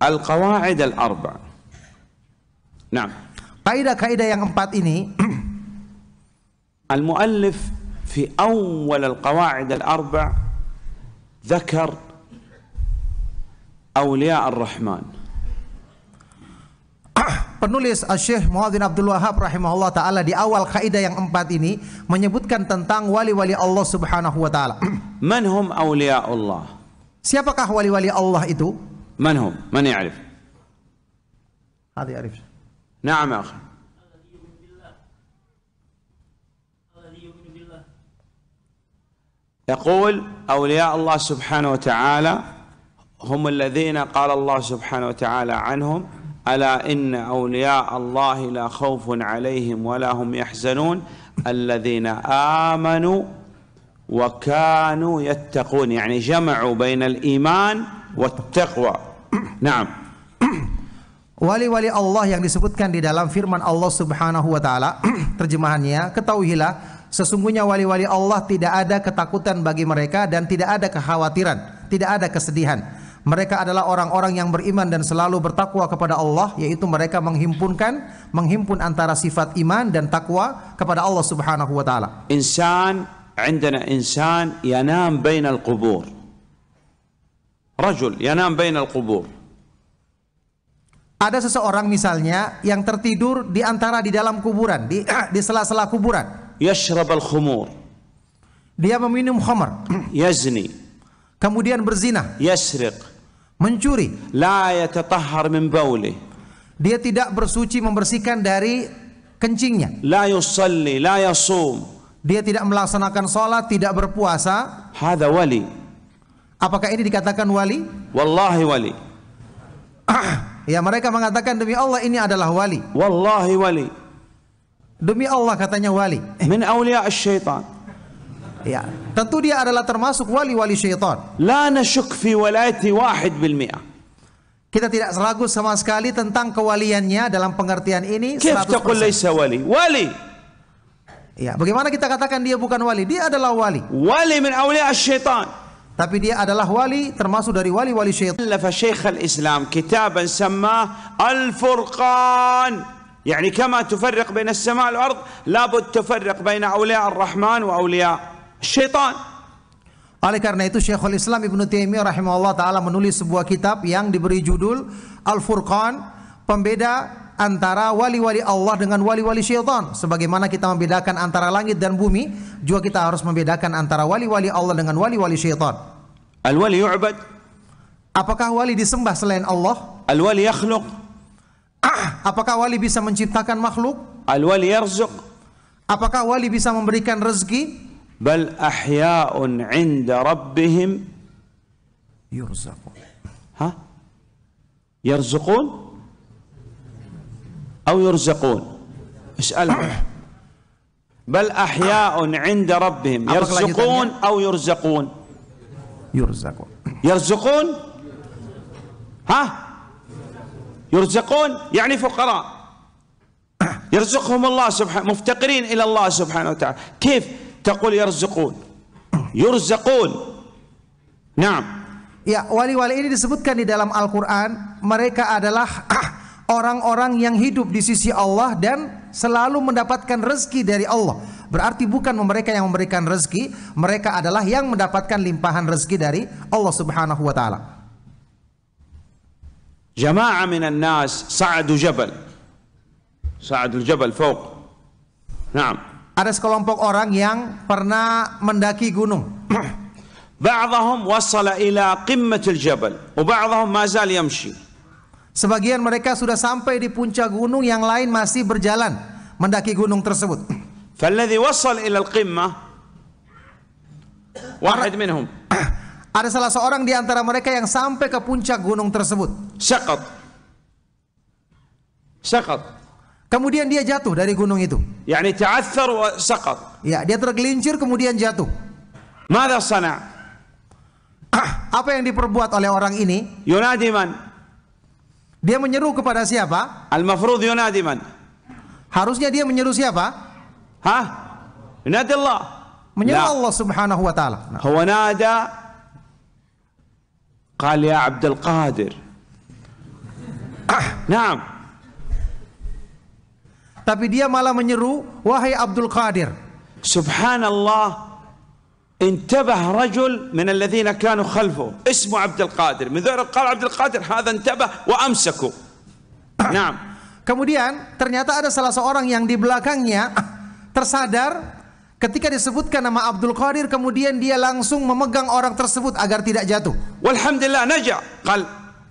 Al-qawaid al-arba. Nah, kaidah-kaidah yang empat ini Al-Muallif awal Al-Qawaid al القواعد الأربع Awliya أولياء rahman Penulis Syekh Muadzin Abdul Wahab rahimahullah taala di awal kaidah yang empat ini menyebutkan tentang wali-wali Allah Subhanahu wa taala. Man hum awliya Allah? Siapakah wali-wali Allah itu? من هم من يعرف هذا يعرف نعم أخي يقول أولياء الله سبحانه وتعالى هم الذين قال الله سبحانه وتعالى عنهم ألا إن أولياء الله لا خوف عليهم ولا هم يحزنون الذين آمنوا وكانوا يتقون يعني جمعوا بين الإيمان والتقوى Naam. Wali-wali Allah yang disebutkan di dalam firman Allah Subhanahu wa taala terjemahannya ketahuilah sesungguhnya wali-wali Allah tidak ada ketakutan bagi mereka dan tidak ada kekhawatiran, tidak ada kesedihan. Mereka adalah orang-orang yang beriman dan selalu bertakwa kepada Allah, yaitu mereka menghimpunkan, menghimpun antara sifat iman dan takwa kepada Allah Subhanahu wa taala. Insan, عندنا insan ينام بين القبور. Rajul yanam al qubur. Ada seseorang misalnya yang tertidur di antara di dalam kuburan, di di sela-sela kuburan. Yashrab al-khumur. Dia meminum khamar. Yazni. Kemudian berzina. Yasriq. Mencuri. La yatatahhar min bauli. Dia tidak bersuci membersihkan dari kencingnya. La yusalli, la yasum. Dia tidak melaksanakan salat, tidak berpuasa. Hadza wali Apakah ini dikatakan wali? Wallahi wali. ya mereka mengatakan demi Allah ini adalah wali. Wallahi wali. Demi Allah katanya wali. Min awliya syaitan. Ya, tentu dia adalah termasuk wali-wali syaitan. La nashuk fi walayati wahid bil mi'ah. Kita tidak ragu sama sekali tentang kewaliannya dalam pengertian ini. Kif taqul laysa wali? Wali. Ya, bagaimana kita katakan dia bukan wali? Dia adalah wali. Wali min awliya syaitan tapi dia adalah wali termasuk dari wali-wali syaitan. Lafa Syekh al-Islam kitaban sammah Al-Furqan. يعني كما تفرق بين السماء والأرض لابد تفرق بين أولياء الرحمن وأولياء الشيطان Oleh karena itu Syekhul Islam Ibn Taimiyah rahimahullah taala menulis sebuah kitab yang diberi judul Al-Furqan, pembeda antara wali-wali Allah dengan wali-wali syaitan. Sebagaimana kita membedakan antara langit dan bumi, juga kita harus membedakan antara wali-wali Allah dengan wali-wali syaitan. Al-wali yu'bad. Apakah wali disembah selain Allah? Al-wali yakhluq. Ah, apakah wali bisa menciptakan makhluk? Al-wali yarzuq. Apakah wali bisa memberikan rezeki? Bal ahya'un 'inda rabbihim yurzaqun. Hah? Yarzuqun? أو يرزقون اسألهم بل أحياء عند ربهم يرزقون أو يرزقون يرزقون يرزقون ها يرزقون يعني فقراء يرزقهم الله سبحانه مفتقرين إلى الله سبحانه وتعالى كيف تقول يرزقون يرزقون نعم يا ولي ولي ini disebutkan di dalam Al-Quran, mereka adalah orang-orang yang hidup di sisi Allah dan selalu mendapatkan rezeki dari Allah. Berarti bukan mereka yang memberikan rezeki, mereka adalah yang mendapatkan limpahan rezeki dari Allah Subhanahu wa taala. Jama'a minan nas sa'adu jabal. saadu jabal fawq. Naam. Ada sekelompok orang yang pernah mendaki gunung. بعضهم وصل إلى قمة الجبل وبعضهم ما زال يمشي Sebagian mereka sudah sampai di puncak gunung, yang lain masih berjalan mendaki gunung tersebut. ada salah seorang di antara mereka yang sampai ke puncak gunung tersebut. Syakat. Syakat. Kemudian dia jatuh dari gunung itu. Yani ta'athar wa syakat. Ya, dia tergelincir kemudian jatuh. Mada sana? Apa yang diperbuat oleh orang ini? Yunadi dia menyeru kepada siapa? Al-mafrud yunadi man? Harusnya dia menyeru siapa? Hah? Yunadi Allah. Menyeru nah. Allah Subhanahu wa taala. Nah. Huwa nada Ya Abdul Qadir. Ah. نعم tapi dia malah menyeru wahai Abdul Qadir subhanallah انتبه رجل من الذين كانوا خلفه اسمه عبد القادر من ذلك قال عبد القادر هذا انتبه وأمسكوا نعم kemudian ternyata ada salah seorang yang di belakangnya tersadar ketika disebutkan nama Abdul Qadir kemudian dia langsung memegang orang tersebut agar tidak jatuh. Walhamdulillah naja. Qal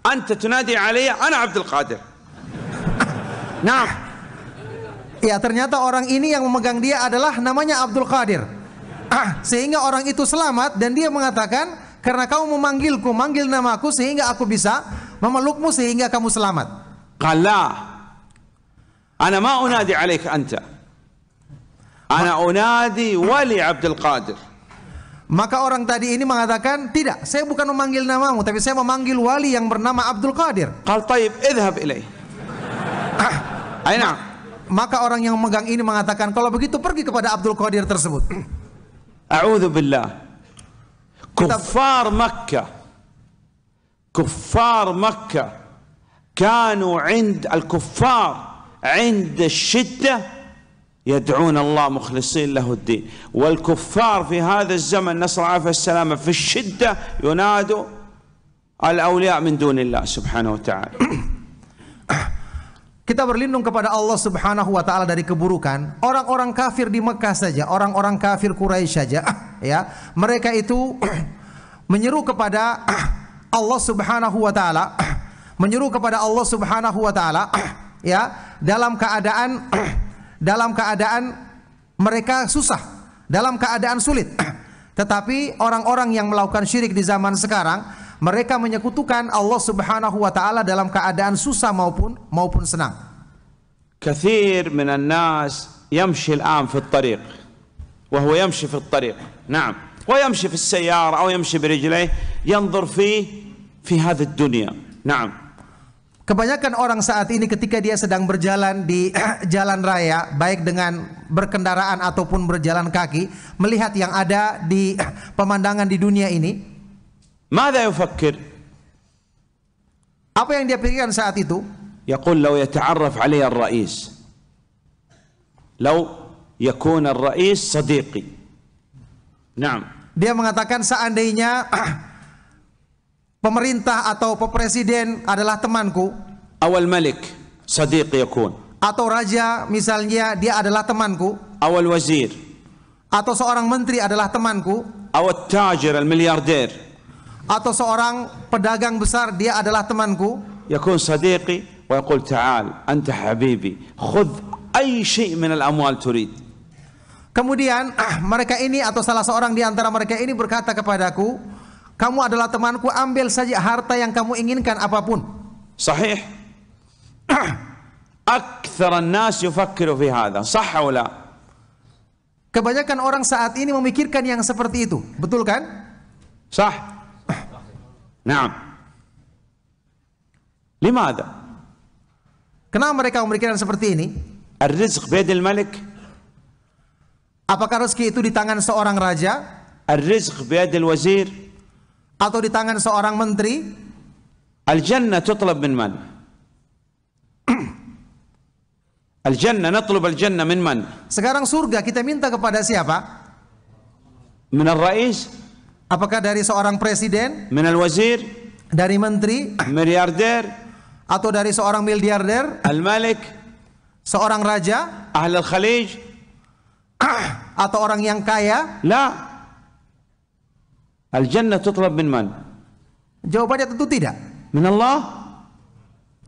anta tunadi alayya ana Abdul Qadir. nah. Ya ternyata orang ini yang memegang dia adalah namanya Abdul Qadir. Ah, sehingga orang itu selamat dan dia mengatakan karena kamu memanggilku, manggil namaku sehingga aku bisa memelukmu sehingga kamu selamat. Kala. Ana ma unadi alaik anta. Ana unadi wali Abdul Qadir. Maka orang tadi ini mengatakan, "Tidak, saya bukan memanggil namamu, tapi saya memanggil wali yang bernama Abdul Qadir." Qal idhab ilai. Ah, Aina. Maka orang yang memegang ini mengatakan, "Kalau begitu pergi kepada Abdul Qadir tersebut." أعوذ بالله كفار مكة كفار مكة كانوا عند الكفار عند الشدة يدعون الله مخلصين له الدين والكفار في هذا الزمن نصر الله السلامة في الشدة ينادوا الأولياء من دون الله سبحانه وتعالى Kita berlindung kepada Allah Subhanahu wa taala dari keburukan. Orang-orang kafir di Mekah saja, orang-orang kafir Quraisy saja, ya. Mereka itu menyeru kepada Allah Subhanahu wa taala, menyeru kepada Allah Subhanahu wa taala, ya, dalam keadaan dalam keadaan mereka susah, dalam keadaan sulit. Tetapi orang-orang yang melakukan syirik di zaman sekarang mereka menyekutukan Allah Subhanahu wa taala dalam keadaan susah maupun maupun senang. كثير من الناس يمشي الآن في الطريق وهو يمشي في الطريق نعم Kebanyakan orang saat ini ketika dia sedang berjalan di jalan raya, baik dengan berkendaraan ataupun berjalan kaki, melihat yang ada di pemandangan di dunia ini, ماذا يفكر apa yang dia pikirkan saat itu يقول لو يتعرف علي الرئيس لو يكون الرئيس صديقي نعم dia mengatakan seandainya pemerintah atau presiden adalah temanku awal malik صديقي يكون. atau raja misalnya dia adalah temanku awal wazir atau seorang menteri adalah temanku awal tajir al miliarder atau seorang pedagang besar dia adalah temanku wa صديقي taal تعال habibi. حبيبي ay أي min al amwal turid. Kemudian ah, mereka ini atau salah seorang di antara mereka ini berkata kepadaku, kamu adalah temanku, ambil saja harta yang kamu inginkan apapun. Sahih. أكثر الناس يفكر في هذا صح ولا Kebanyakan orang saat ini memikirkan yang seperti itu, betul kan? Sah lima ada. Kenapa mereka memikirkan seperti ini? Ar-rizq malik. Apakah rezeki itu di tangan seorang raja? Ar-rizq wazir. Atau di tangan seorang menteri? Al-jannah tutlab min man? Al-jannah natlub al-jannah min man? Sekarang surga kita minta kepada siapa? Min al-rais? Apakah dari seorang presiden? Minal wazir? Dari menteri? Miliarder? Atau dari seorang miliarder? Al-Malik? Seorang raja? Ahli al-Khalij? Atau orang yang kaya? La. Al-Jannah tutlab min man? Jawabannya tentu tidak. Min Allah?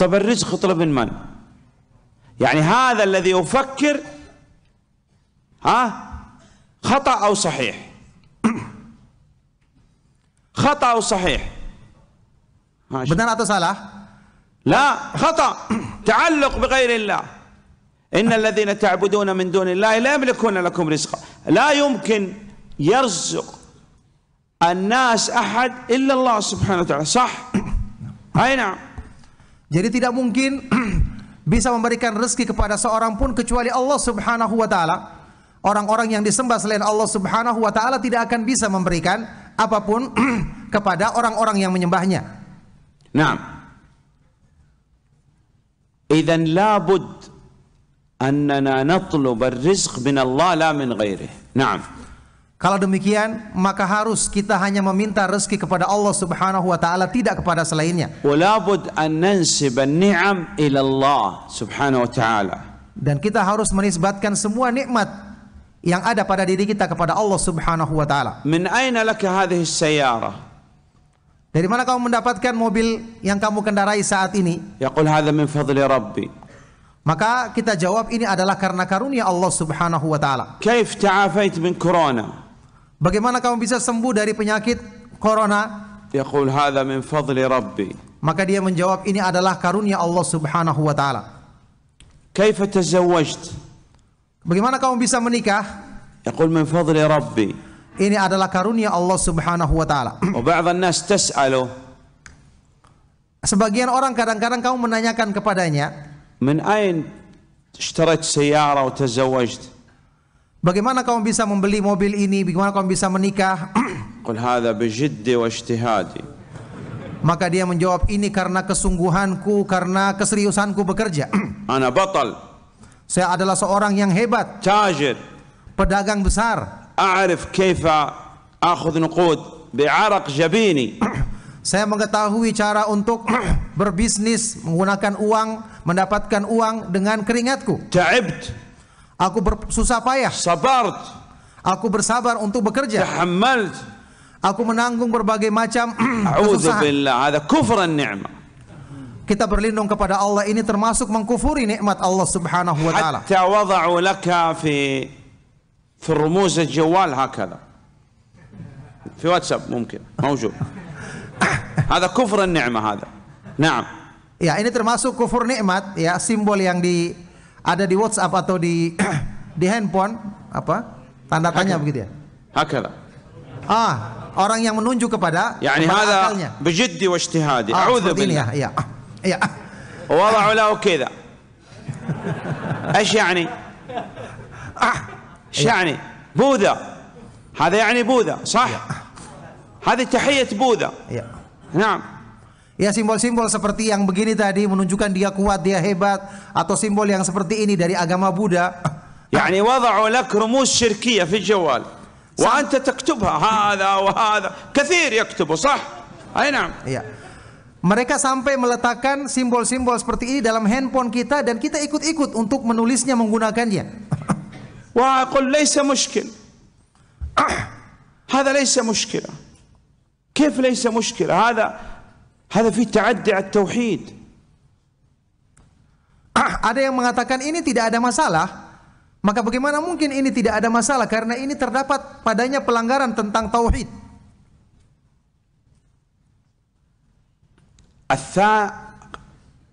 طب الرزق اطلب من من؟ يعني هذا الذي يفكر ha? خطأ sahih? خطأ وصحيح بدنا نعطي صلاح لا خطأ تعلق بغير الله إن الذين تعبدون من دون الله لا يملكون لكم رزقا لا يمكن يرزق الناس أحد إلا الله سبحانه وتعالى صح أي نعم Jadi tidak mungkin bisa memberikan rezeki kepada seorang pun kecuali Allah Subhanahu wa taala. Orang-orang yang disembah selain Allah Subhanahu wa taala tidak akan bisa memberikan apapun kepada orang-orang yang menyembahnya. Nah, إذا لابد أننا نطلب الرزق من الله لا من غيره. نعم. Kalau demikian, maka harus kita hanya meminta rezeki kepada Allah Subhanahu wa taala tidak kepada selainnya. Dan kita harus menisbatkan semua nikmat yang ada pada diri kita kepada Allah Subhanahu wa taala. Min aina laka hadhihi sayyara? Dari mana kamu mendapatkan mobil yang kamu kendarai saat ini? Yaqul hadha min fadli rabbi. Maka kita jawab ini adalah karena karunia Allah Subhanahu wa taala. Kaif ta'afait min corona? Bagaimana kamu bisa sembuh dari penyakit corona? Yaqul hadha min fadli rabbi. Maka dia menjawab ini adalah karunia Allah Subhanahu wa taala. tazawwajt? Bagaimana kamu bisa menikah? Yaqul min fadli Rabbi. Ini adalah karunia Allah Subhanahu wa taala. Wa ba'd an-nas tas'alu. Sebagian orang kadang-kadang kamu menanyakan kepadanya, "Min ain ishtarat sayyara wa tazawwajt?" Bagaimana kamu bisa membeli mobil ini? Bagaimana kamu bisa menikah? Qul hadha bi jiddi wa ijtihadi. Maka dia menjawab ini karena kesungguhanku, karena keseriusanku bekerja. Ana batal. Saya adalah seorang yang hebat. تاجر. Pedagang besar. أعرف كيف أخذ نقود بعرق جبيني. Saya mengetahui cara untuk berbisnis menggunakan uang, mendapatkan uang dengan keringatku. Ta'ibت. Aku bersusah payah. Sabart. Aku bersabar untuk bekerja. Tahammalt. Aku menanggung berbagai macam kesusahan. A'udzu billah, ada kufran ni'mah kita berlindung kepada Allah ini termasuk mengkufuri nikmat Allah Subhanahu wa taala. Hatta wada'u laka fi في الرموز الجوال هكذا في واتساب ممكن موجود هذا كفر النعمة هذا نعم ya ini termasuk kufur nikmat ya simbol yang di ada di WhatsApp atau di di handphone apa tanda tanya begitu ya hakala ah orang yang menunjuk kepada yani kepada hada bijiddi wa ijtihadi ah, a'udzu ya, billah ya, ya. ووضعوا له كذا ايش يعني؟ ايش يعني؟ بوذا هذا يعني بوذا صح؟ هذه تحية بوذا نعم Ya simbol-simbol seperti yang begini tadi menunjukkan dia kuat, dia hebat atau simbol yang seperti ini dari agama Buddha. يعني وضعوا لك رموز شركية في الجوال وأنت تكتبها هذا وهذا كثير يكتبه صح؟ أي نعم. Ya. Mereka sampai meletakkan simbol-simbol seperti ini dalam handphone kita dan kita ikut-ikut untuk menulisnya menggunakannya. Wah, aku laysa mushkil. هذا laysa مشكلة. كيف laysa ada هذا هذا fi ta'addi at tauhid Ada yang mengatakan ini tidak ada masalah. Maka bagaimana mungkin ini tidak ada masalah karena ini terdapat padanya pelanggaran tentang tauhid. الثاء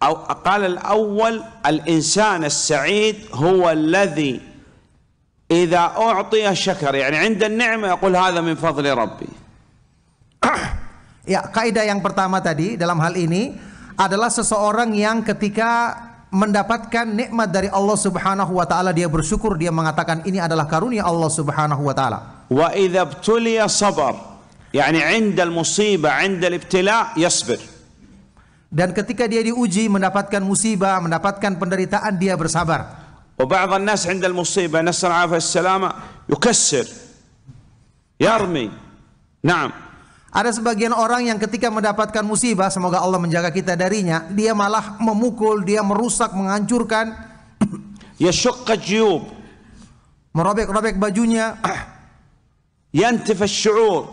أو قال الأول الإنسان السعيد هو الذي إذا أعطي شكر يعني عند النعمة يقول هذا من فضل ربي Ya, kaidah yang pertama tadi dalam hal ini adalah seseorang yang ketika mendapatkan nikmat dari Allah Subhanahu wa taala dia bersyukur dia mengatakan ini adalah karunia Allah Subhanahu wa taala. Wa idza ibtuliya sabar. Yani 'inda al-musibah, 'inda al-ibtila' yasbir dan ketika dia diuji mendapatkan musibah mendapatkan penderitaan dia bersabar وبعض الناس عند المصيبة نسأل العافية السلامة يكسر يرمي نعم ada sebagian orang yang ketika mendapatkan musibah semoga Allah menjaga kita darinya dia malah memukul dia merusak menghancurkan yashqa kejub merobek-robek bajunya yantif syuur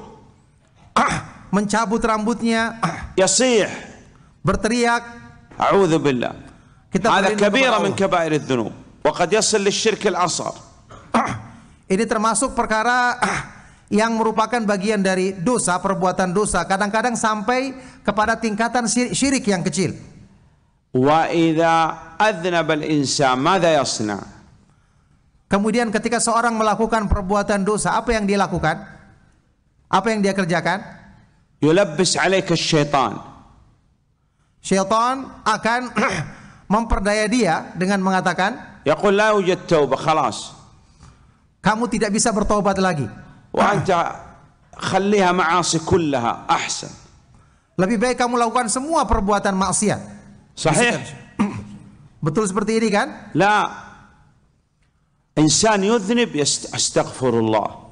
mencabut rambutnya yasih berteriak أعوذ بالله هذا كبيرة من كبائر الذنوب وقد يصل للشرك الأصغر Ini termasuk perkara yang merupakan bagian dari dosa, perbuatan dosa. Kadang-kadang sampai kepada tingkatan syirik yang kecil. وَإِذَا أَذْنَبَ الْإِنسَانُ مَاذَا يَصْنَعُ Kemudian ketika seorang melakukan perbuatan dosa, apa yang dia lakukan? Apa yang dia kerjakan? يُلَبِّسْ عَلَيْكَ الشَّيْطَانُ Syaitan akan memperdaya dia dengan mengatakan, Ya la wujad taubah, khalas." Kamu tidak bisa bertobat lagi. Wa anta khalliha ma'asi kullaha ahsan. Lebih baik kamu lakukan semua perbuatan maksiat. Sahih. Betul seperti ini kan? La. Insan yudhnib astaghfirullah.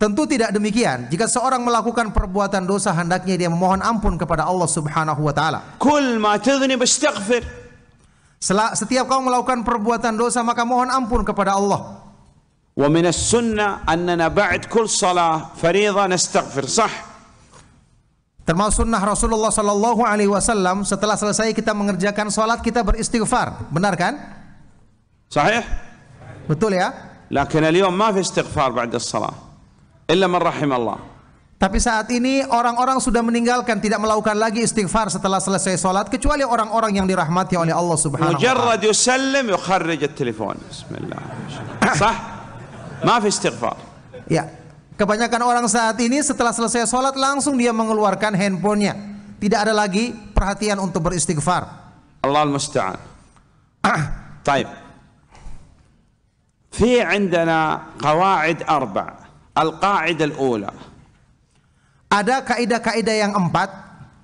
Tentu tidak demikian. Jika seorang melakukan perbuatan dosa hendaknya dia memohon ampun kepada Allah Subhanahu wa taala. Kul ma tadhnib istaghfir. Setiap kau melakukan perbuatan dosa maka mohon ampun kepada Allah. Wa min as-sunnah annana ba'd kull salah fariidha nastaghfir. Sah. Termasuk sunnah Rasulullah sallallahu alaihi wasallam setelah selesai kita mengerjakan salat kita beristighfar. Benar kan? Sahih? Betul ya? Lakin al-yawm ma fi istighfar ba'da as-salah. Illa man Allah. Tapi saat ini orang-orang sudah meninggalkan tidak melakukan lagi istighfar setelah selesai sholat kecuali orang-orang yang dirahmati oleh Allah Subhanahu wa taala. Mujarrad yusallim yukharrij at-telefon. Bismillah. Sah? Ma fi istighfar. Ya. Kebanyakan orang saat ini setelah selesai sholat langsung dia mengeluarkan handphonenya. Tidak ada lagi perhatian untuk beristighfar. Allah mustaan baik. في عندنا qawaid arba. القاعدة الأولى Ada kaidah-kaidah yang empat.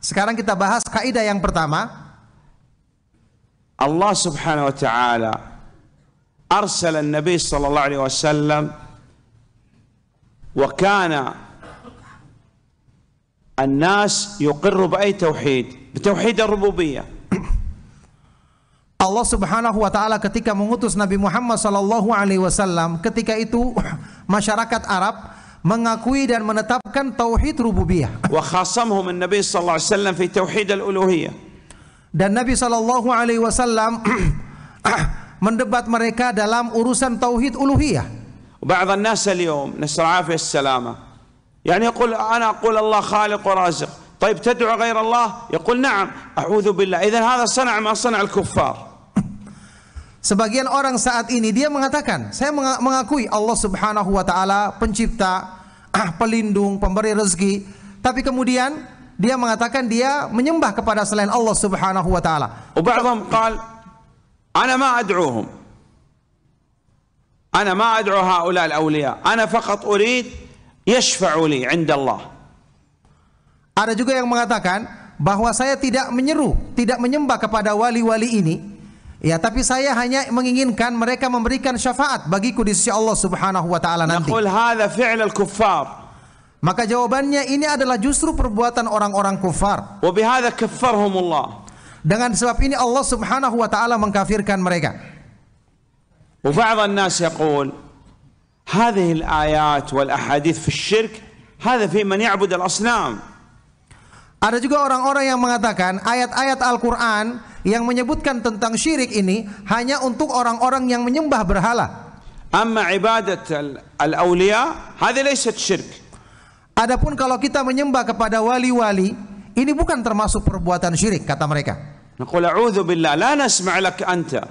Sekarang kita bahas kaidah yang pertama. Allah Subhanahu wa taala أرسل النبي صلى الله عليه وسلم وكان الناس يقر بأي توحيد بتوحيد الربوبية Allah Subhanahu wa taala ketika mengutus Nabi Muhammad sallallahu alaihi wasallam ketika itu masyarakat Arab mengakui dan menetapkan tauhid rububiyah. Wa khasamhum an-nabi sallallahu alaihi wasallam fi tauhid al-uluhiyah. Dan Nabi sallallahu alaihi wasallam mendebat mereka dalam urusan tauhid uluhiyah. بعض الناس اليوم نسأل العافية السلامة يعني يقول أنا أقول الله خالق ورازق طيب تدعو غير الله يقول نعم أعوذ بالله إذا هذا صنع ما صنع الكفار Sebagian orang saat ini dia mengatakan, saya mengakui Allah Subhanahu wa taala pencipta, ah, pelindung, pemberi rezeki, tapi kemudian dia mengatakan dia menyembah kepada selain Allah Subhanahu wa taala. وبعضهم قال أنا ما أدعوهم أنا ما أدعو هؤلاء الأولياء أنا فقط أريد يشفعوا لي عند الله Ada juga yang mengatakan bahwa saya tidak menyeru, tidak menyembah kepada wali-wali ini, Ya, tapi saya hanya menginginkan mereka memberikan syafaat bagiku di sisi Allah Subhanahu wa taala nanti. al-kuffar. Maka jawabannya ini adalah justru perbuatan orang-orang kufar. Wa bihadza kaffarhumullah. Dengan sebab ini Allah Subhanahu wa taala mengkafirkan mereka. Wa ba'd an-nas yaqul hadhihi al-ayat wal ahadith fi syirk hadha fi man ya'bud al-asnam. Ada juga orang-orang yang mengatakan ayat-ayat Al-Qur'an yang menyebutkan tentang syirik ini hanya untuk orang-orang yang menyembah berhala. Amma ibadat al-awliya, hadhi laysat Adapun kalau kita menyembah kepada wali-wali, ini bukan termasuk perbuatan syirik kata mereka. Naqul billah la nasma' lak anta.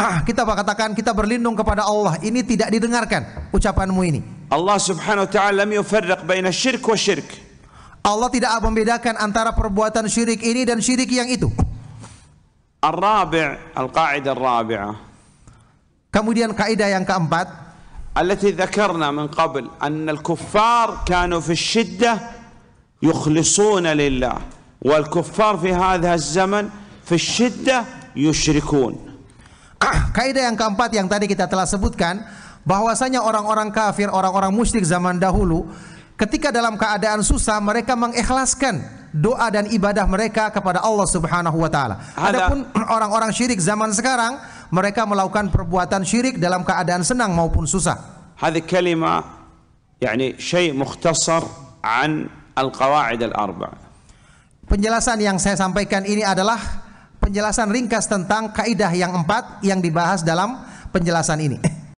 Ah, kita katakan kita berlindung kepada Allah. Ini tidak didengarkan ucapanmu ini. Allah Subhanahu wa taala lam yufarriq baina syirik wa syirik. Allah tidak membedakan antara perbuatan syirik ini dan syirik yang itu. الرابع القاعدة الرابعة kemudian kaidah yang keempat التي ذكرنا من قبل أن الكفار كانوا في الشدة يخلصون لله والكفار في هذا الزمن في الشدة يشركون kaidah yang keempat yang tadi kita telah sebutkan bahwasanya orang-orang kafir, orang-orang musyrik zaman dahulu ketika dalam keadaan susah mereka mengikhlaskan doa dan ibadah mereka kepada Allah Subhanahu wa taala. Adapun orang-orang syirik zaman sekarang mereka melakukan perbuatan syirik dalam keadaan senang maupun susah. هذه كلمة يعني شيء al-qawaid al الأربع. Penjelasan yang saya sampaikan ini adalah penjelasan ringkas tentang kaidah yang empat yang dibahas dalam penjelasan ini.